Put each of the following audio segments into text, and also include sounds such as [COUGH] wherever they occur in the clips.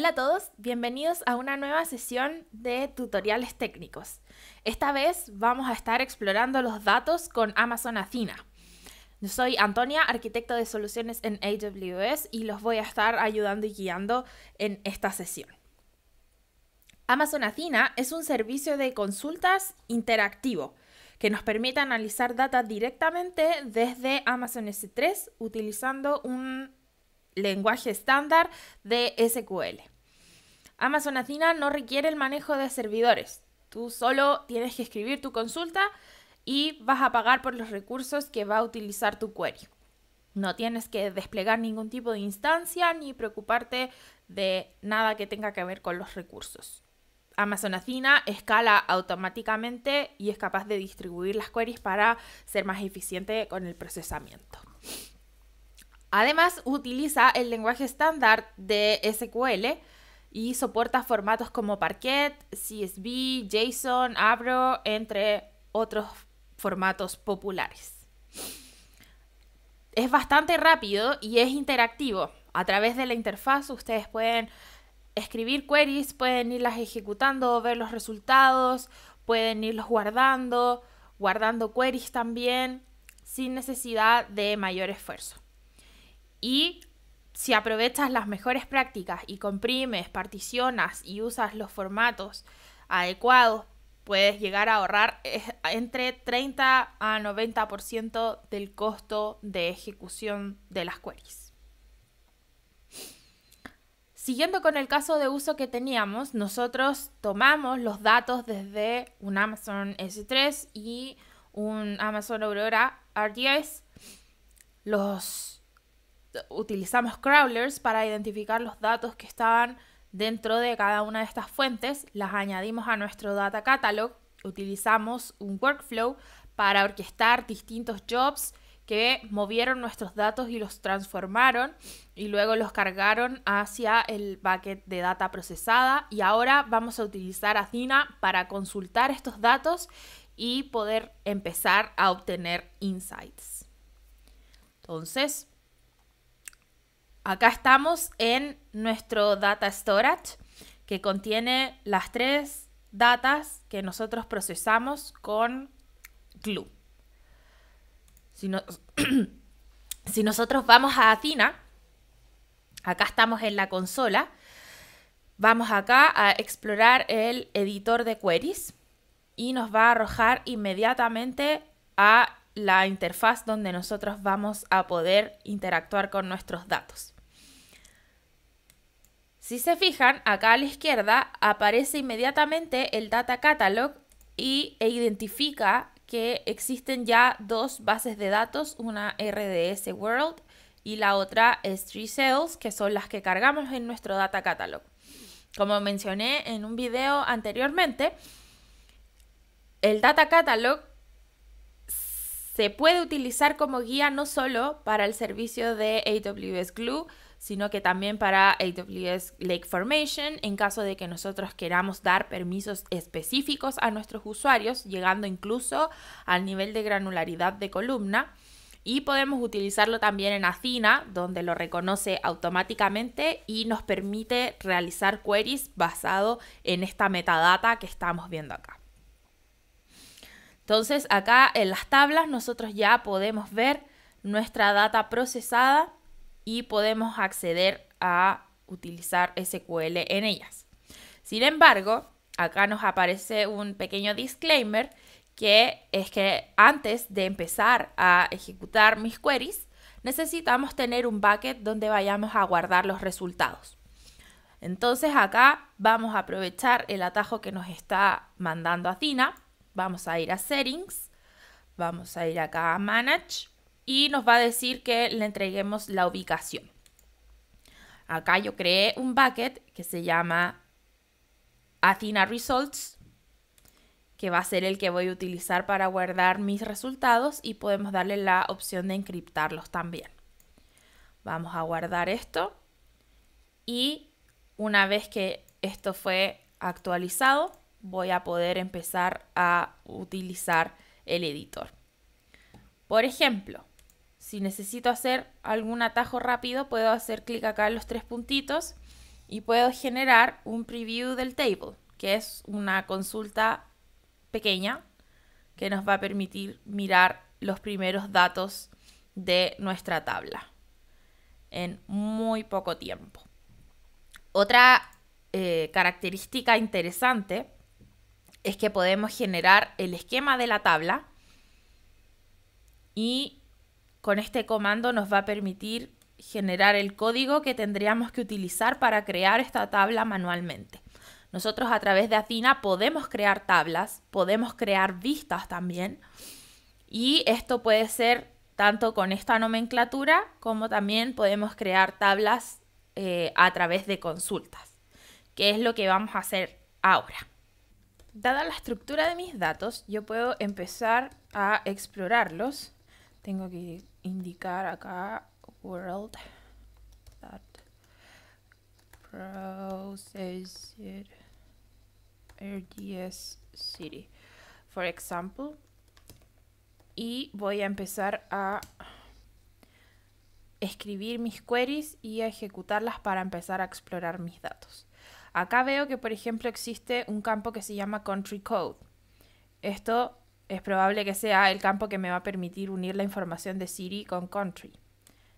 Hola a todos, bienvenidos a una nueva sesión de tutoriales técnicos. Esta vez vamos a estar explorando los datos con Amazon Athena. Yo soy Antonia, arquitecto de soluciones en AWS y los voy a estar ayudando y guiando en esta sesión. Amazon Athena es un servicio de consultas interactivo que nos permite analizar data directamente desde Amazon S3 utilizando un lenguaje estándar de SQL. Amazon Athena no requiere el manejo de servidores. Tú solo tienes que escribir tu consulta y vas a pagar por los recursos que va a utilizar tu query. No tienes que desplegar ningún tipo de instancia ni preocuparte de nada que tenga que ver con los recursos. Amazon Athena escala automáticamente y es capaz de distribuir las queries para ser más eficiente con el procesamiento. Además, utiliza el lenguaje estándar de SQL y soporta formatos como Parquet, CSV, JSON, Abro, entre otros formatos populares. Es bastante rápido y es interactivo. A través de la interfaz ustedes pueden escribir queries, pueden irlas ejecutando, ver los resultados, pueden irlos guardando, guardando queries también, sin necesidad de mayor esfuerzo. Y si aprovechas las mejores prácticas y comprimes, particionas y usas los formatos adecuados, puedes llegar a ahorrar eh, entre 30 a 90% del costo de ejecución de las queries. Siguiendo con el caso de uso que teníamos, nosotros tomamos los datos desde un Amazon S3 y un Amazon Aurora RDS, los utilizamos crawlers para identificar los datos que estaban dentro de cada una de estas fuentes, las añadimos a nuestro data catalog, utilizamos un workflow para orquestar distintos jobs que movieron nuestros datos y los transformaron y luego los cargaron hacia el bucket de data procesada y ahora vamos a utilizar Athena para consultar estos datos y poder empezar a obtener insights. Entonces, Acá estamos en nuestro data storage que contiene las tres datas que nosotros procesamos con Glue. Si, [CLEARS THROAT] si nosotros vamos a Athena, acá estamos en la consola, vamos acá a explorar el editor de queries y nos va a arrojar inmediatamente a la interfaz donde nosotros vamos a poder interactuar con nuestros datos. Si se fijan, acá a la izquierda aparece inmediatamente el Data Catalog y, e identifica que existen ya dos bases de datos, una RDS World y la otra Street Sales, que son las que cargamos en nuestro Data Catalog. Como mencioné en un video anteriormente, el Data Catalog se puede utilizar como guía no solo para el servicio de AWS Glue, sino que también para AWS Lake Formation en caso de que nosotros queramos dar permisos específicos a nuestros usuarios, llegando incluso al nivel de granularidad de columna. Y podemos utilizarlo también en Athena, donde lo reconoce automáticamente y nos permite realizar queries basado en esta metadata que estamos viendo acá. Entonces acá en las tablas nosotros ya podemos ver nuestra data procesada y podemos acceder a utilizar SQL en ellas. Sin embargo, acá nos aparece un pequeño disclaimer que es que antes de empezar a ejecutar mis queries, necesitamos tener un bucket donde vayamos a guardar los resultados. Entonces acá vamos a aprovechar el atajo que nos está mandando Athena. Vamos a ir a Settings, vamos a ir acá a Manage y nos va a decir que le entreguemos la ubicación. Acá yo creé un bucket que se llama Athena Results, que va a ser el que voy a utilizar para guardar mis resultados y podemos darle la opción de encriptarlos también. Vamos a guardar esto y una vez que esto fue actualizado, voy a poder empezar a utilizar el editor. Por ejemplo, si necesito hacer algún atajo rápido, puedo hacer clic acá en los tres puntitos y puedo generar un preview del table, que es una consulta pequeña que nos va a permitir mirar los primeros datos de nuestra tabla en muy poco tiempo. Otra eh, característica interesante es que podemos generar el esquema de la tabla y con este comando nos va a permitir generar el código que tendríamos que utilizar para crear esta tabla manualmente. Nosotros a través de Athena podemos crear tablas, podemos crear vistas también y esto puede ser tanto con esta nomenclatura como también podemos crear tablas eh, a través de consultas, que es lo que vamos a hacer ahora. Dada la estructura de mis datos, yo puedo empezar a explorarlos. Tengo que indicar acá world that processed RDS city for example y voy a empezar a escribir mis queries y a ejecutarlas para empezar a explorar mis datos. Acá veo que por ejemplo existe un campo que se llama country code. Esto es probable que sea el campo que me va a permitir unir la información de city con country.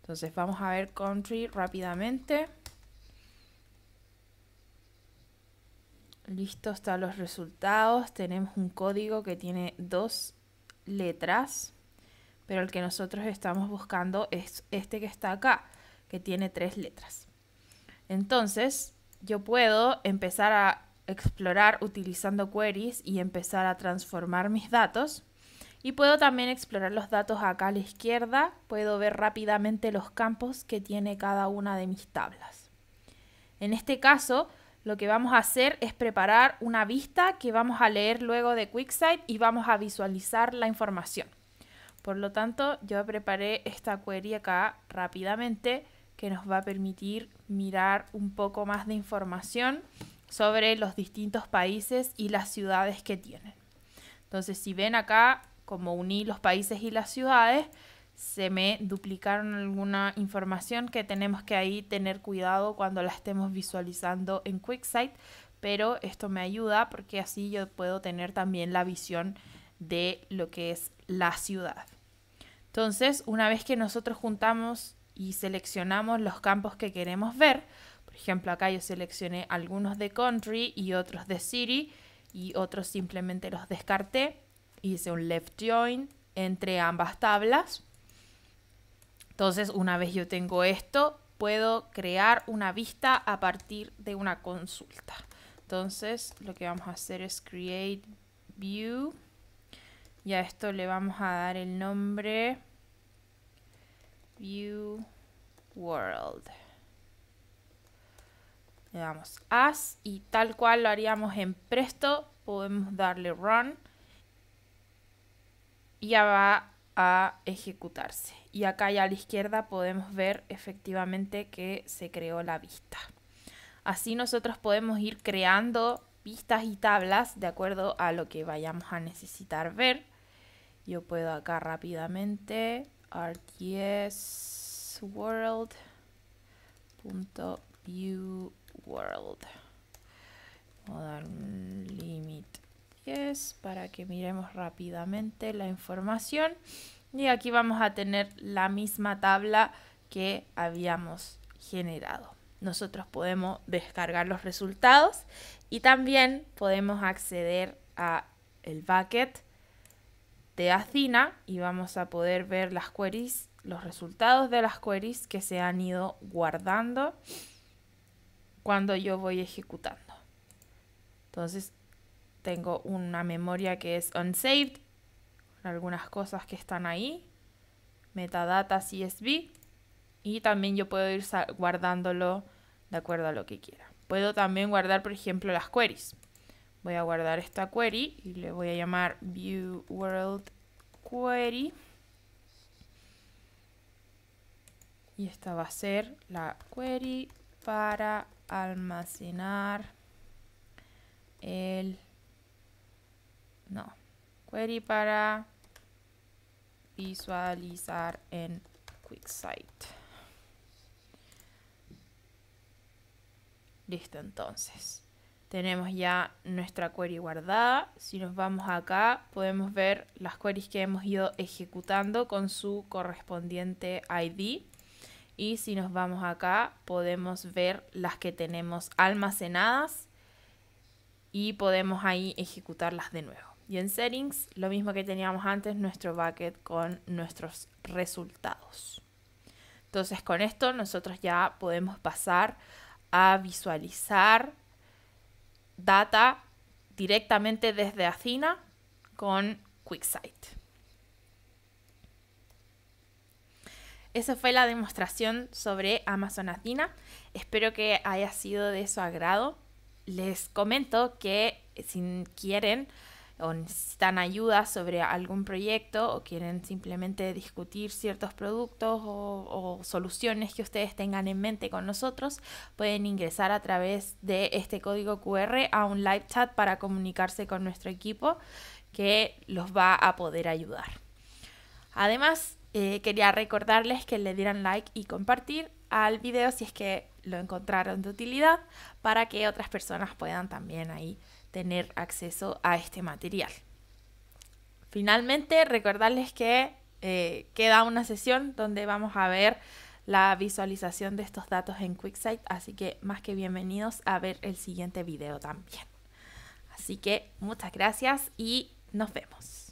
Entonces vamos a ver country rápidamente. Listo, están los resultados. Tenemos un código que tiene dos letras, pero el que nosotros estamos buscando es este que está acá, que tiene tres letras. Entonces, yo puedo empezar a explorar utilizando queries y empezar a transformar mis datos. Y puedo también explorar los datos acá a la izquierda. Puedo ver rápidamente los campos que tiene cada una de mis tablas. En este caso, lo que vamos a hacer es preparar una vista que vamos a leer luego de QuickSight y vamos a visualizar la información. Por lo tanto, yo preparé esta query acá rápidamente que nos va a permitir mirar un poco más de información sobre los distintos países y las ciudades que tienen. Entonces, si ven acá, como uní los países y las ciudades, se me duplicaron alguna información que tenemos que ahí tener cuidado cuando la estemos visualizando en QuickSight, pero esto me ayuda porque así yo puedo tener también la visión de lo que es la ciudad. Entonces, una vez que nosotros juntamos y seleccionamos los campos que queremos ver, por ejemplo, acá yo seleccioné algunos de country y otros de city y otros simplemente los descarté. Hice un left join entre ambas tablas. Entonces, una vez yo tengo esto, puedo crear una vista a partir de una consulta. Entonces, lo que vamos a hacer es create view. Y a esto le vamos a dar el nombre view world le damos as y tal cual lo haríamos en Presto, podemos darle run y ya va a ejecutarse. Y acá ya a la izquierda podemos ver efectivamente que se creó la vista. Así nosotros podemos ir creando vistas y tablas de acuerdo a lo que vayamos a necesitar ver. Yo puedo acá rápidamente rtsworld.com view world. Voy a dar un limit 10 para que miremos rápidamente la información. Y aquí vamos a tener la misma tabla que habíamos generado. Nosotros podemos descargar los resultados y también podemos acceder a el bucket de Athena y vamos a poder ver las queries, los resultados de las queries que se han ido guardando cuando yo voy ejecutando. Entonces tengo una memoria que es unsaved, algunas cosas que están ahí, metadata CSV, y también yo puedo ir guardándolo de acuerdo a lo que quiera. Puedo también guardar, por ejemplo, las queries. Voy a guardar esta query y le voy a llamar view world query. Y esta va a ser la query para almacenar el no query para visualizar en QuickSight listo entonces tenemos ya nuestra query guardada si nos vamos acá podemos ver las queries que hemos ido ejecutando con su correspondiente ID y si nos vamos acá, podemos ver las que tenemos almacenadas y podemos ahí ejecutarlas de nuevo. Y en settings, lo mismo que teníamos antes, nuestro bucket con nuestros resultados. Entonces con esto nosotros ya podemos pasar a visualizar data directamente desde Athena con QuickSight. esa fue la demostración sobre Amazon Atina. Espero que haya sido de su agrado. Les comento que eh, si quieren o necesitan ayuda sobre algún proyecto o quieren simplemente discutir ciertos productos o, o, soluciones que ustedes tengan en mente con nosotros, pueden ingresar a través de este código QR a un live chat para comunicarse con nuestro equipo que los va a poder ayudar. Además, eh, quería recordarles que le dieran like y compartir al video si es que lo encontraron de utilidad para que otras personas puedan también ahí tener acceso a este material. Finalmente, recordarles que eh, queda una sesión donde vamos a ver la visualización de estos datos en QuickSight, así que más que bienvenidos a ver el siguiente video también. Así que muchas gracias y nos vemos.